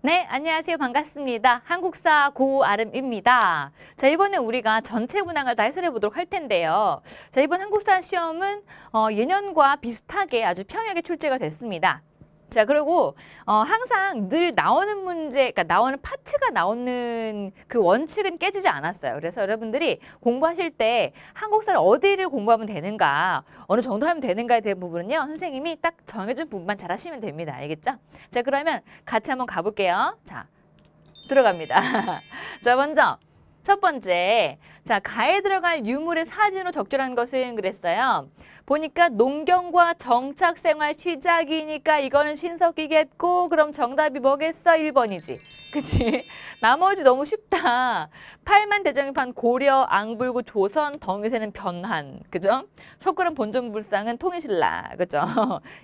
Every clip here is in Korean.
네, 안녕하세요. 반갑습니다. 한국사 고아름입니다. 자, 이번에 우리가 전체 문항을 다 해설해 보도록 할 텐데요. 자, 이번 한국사 시험은 어, 예년과 비슷하게 아주 평하게 출제가 됐습니다. 자 그리고 어, 항상 늘 나오는 문제, 그러니까 나오는 파트가 나오는 그 원칙은 깨지지 않았어요. 그래서 여러분들이 공부하실 때 한국사를 어디를 공부하면 되는가, 어느 정도 하면 되는가에 대한 부분은요 선생님이 딱 정해준 부분만 잘 하시면 됩니다. 알겠죠? 자 그러면 같이 한번 가볼게요. 자 들어갑니다. 자 먼저 첫 번째, 자 가에 들어갈 유물의 사진으로 적절한 것은 그랬어요. 보니까 농경과 정착생활 시작이니까 이거는 신석이겠고 그럼 정답이 뭐겠어? 1번이지. 그치? 나머지 너무 쉽다. 팔만 대장이판 고려, 앙불구, 조선, 덩유새는 변한. 그죠? 석굴암 본정불상은 통일신라. 그죠?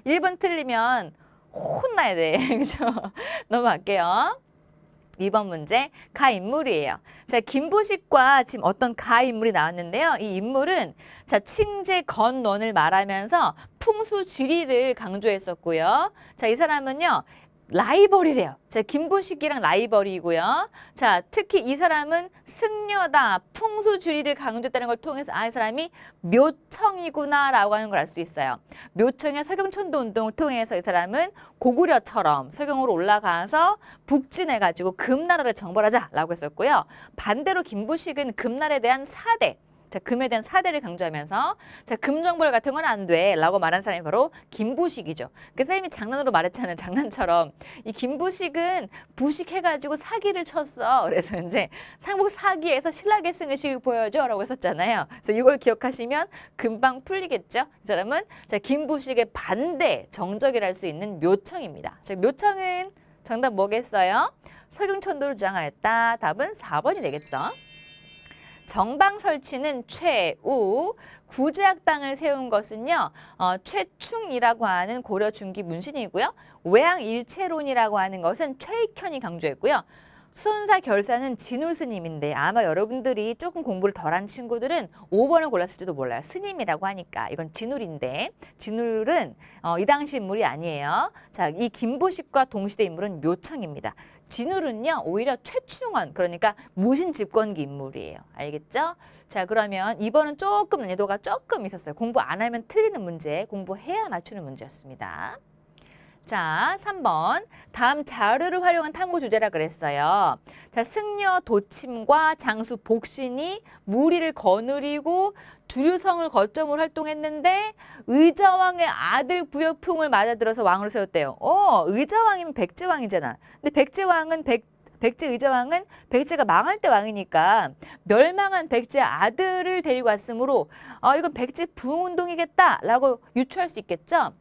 1번 틀리면 혼나야 돼. 그죠? 넘어갈게요. 2번 문제 가 인물이에요. 자, 김부식과 지금 어떤 가 인물이 나왔는데요. 이 인물은 자, 칭제 건론을 말하면서 풍수지리를 강조했었고요. 자, 이 사람은요. 라이벌이래요. 자, 김부식이랑 라이벌이고요. 자, 특히 이 사람은 승려다, 풍수주리를 강조했다는 걸 통해서 아, 이 사람이 묘청이구나라고 하는 걸 알 수 있어요. 묘청의 서경천도 운동을 통해서 이 사람은 고구려처럼 서경으로 올라가서 북진해가지고 금나라를 정벌하자라고 했었고요. 반대로 김부식은 금나라에 대한 사대 자, 금에 대한 사대를 강조하면서 자, 금정벌 같은 건 안 돼. 라고 말한 사람이 바로 김부식이죠. 그 그러니까 쌤이 장난으로 말했잖아요. 장난처럼. 이 김부식은 부식해가지고 사기를 쳤어. 그래서 이제 상복 사기에서 신라계 승의식을 보여줘. 라고 했었잖아요. 그래서 이걸 기억하시면 금방 풀리겠죠. 이 사람은 자, 김부식의 반대 정적이라 할 수 있는 묘청입니다. 자, 묘청은 정답 뭐겠어요? 서경천도를 주장하였다. 답은 4번이 되겠죠. 정방 설치는 최우, 구제학당을 세운 것은요. 어, 최충이라고 하는 고려 중기 문신이고요. 외양 일체론이라고 하는 것은 최익현이 강조했고요. 수은사 결사는 진울 스님인데 아마 여러분들이 조금 공부를 덜한 친구들은 5번을 골랐을지도 몰라요. 스님이라고 하니까 이건 진울인데 진울은 어, 이 당시 인물이 아니에요. 자, 이 김부식과 동시대 인물은 묘청입니다. 진울은요 오히려 최충원 그러니까 무신 집권기 인물이에요. 알겠죠? 자 그러면 이번은 조금 난이도가 조금 있었어요. 공부 안 하면 틀리는 문제, 공부해야 맞추는 문제였습니다. 자, 3번. 다음 자료를 활용한 탐구 주제라 그랬어요. 자, 승려 도침과 장수 복신이 무리를 거느리고 주류성을 거점으로 활동했는데 의자왕의 아들 부여풍을 맞아들어서 왕으로 세웠대요. 어, 의자왕이면 백제왕이잖아. 근데 백제왕은 백 백제 의자왕은 백제가 망할 때 왕이니까 멸망한 백제 아들을 데리고 왔으므로 어, 이건 백제 부흥운동이겠다라고 유추할 수 있겠죠.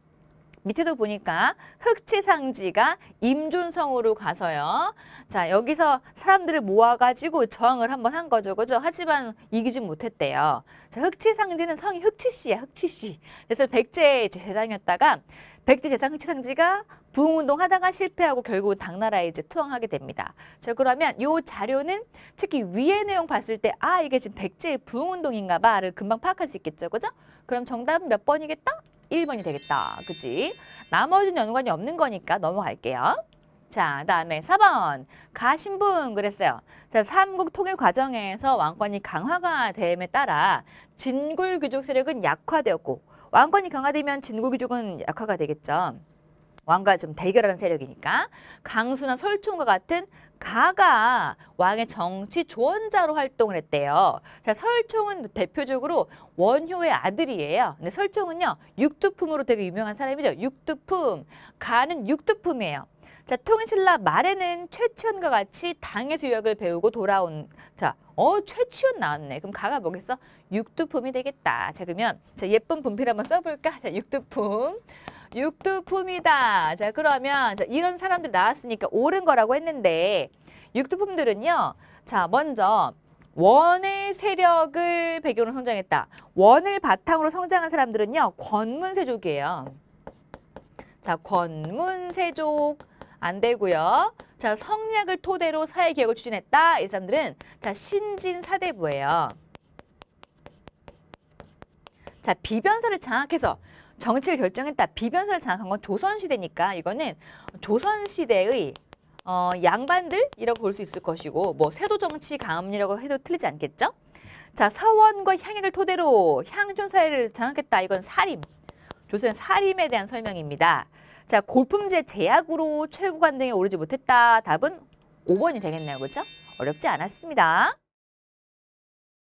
밑에도 보니까 흑치상지가 임존성으로 가서요. 자 여기서 사람들을 모아가지고 저항을 한번 한 거죠. 그죠? 하지만 이기진 못했대요. 자 흑치상지는 성이 흑치씨야. 흑치씨. 그래서 백제 재상이었다가 백제 재상 흑치상지가 부흥운동 하다가 실패하고 결국 당나라에 이제 투항하게 됩니다. 자 그러면 요 자료는 특히 위의 내용 봤을 때 아 이게 지금 백제의 부흥운동인가 봐를 금방 파악할 수 있겠죠. 그죠? 그럼 정답은 몇 번이겠다? 1번이 되겠다. 그지? 나머지는 연관이 없는 거니까 넘어갈게요. 자, 다음에 4번 가신분 그랬어요. 자, 삼국 통일 과정에서 왕권이 강화가 됨에 따라 진골 귀족 세력은 약화되었고 왕권이 강화되면 진골 귀족은 약화가 되겠죠. 왕과 좀 대결하는 세력이니까 강수나 설총과 같은 가가 왕의 정치 조언자로 활동을 했대요. 자, 설총은 대표적으로 원효의 아들이에요. 근데 설총은요 육두품으로 되게 유명한 사람이죠. 육두품 가는 육두품이에요. 자, 통신라 말에는 최치원과 같이 당에서 유역을 배우고 돌아온 자, 어, 최치원 나왔네. 그럼 가가 뭐겠어? 육두품이 되겠다. 자, 그러면 자, 예쁜 분필 한번 써볼까? 자, 육두품. 육두품이다. 자, 그러면 자, 이런 사람들 나왔으니까 옳은 거라고 했는데 육두품들은요. 자, 먼저 원의 세력을 배경으로 성장했다. 원을 바탕으로 성장한 사람들은요. 권문세족이에요. 자, 권문세족 안 되고요. 자, 성략을 토대로 사회개혁을 추진했다. 이 사람들은 자, 신진 사대부예요. 자, 비변사를 장악해서 정치를 결정했다. 비변사를 장악한 건 조선시대니까 이거는 조선시대의 어, 양반들이라고 볼 수 있을 것이고 뭐 세도정치 강음이라고 해도 틀리지 않겠죠? 자, 서원과 향액을 토대로 향촌 사회를 장악했다. 이건 살림. 교수는 사림에 대한 설명입니다. 자, 골품제 제약으로 최고관등에 오르지 못했다. 답은 5번이 되겠네요. 그렇죠? 어렵지 않았습니다.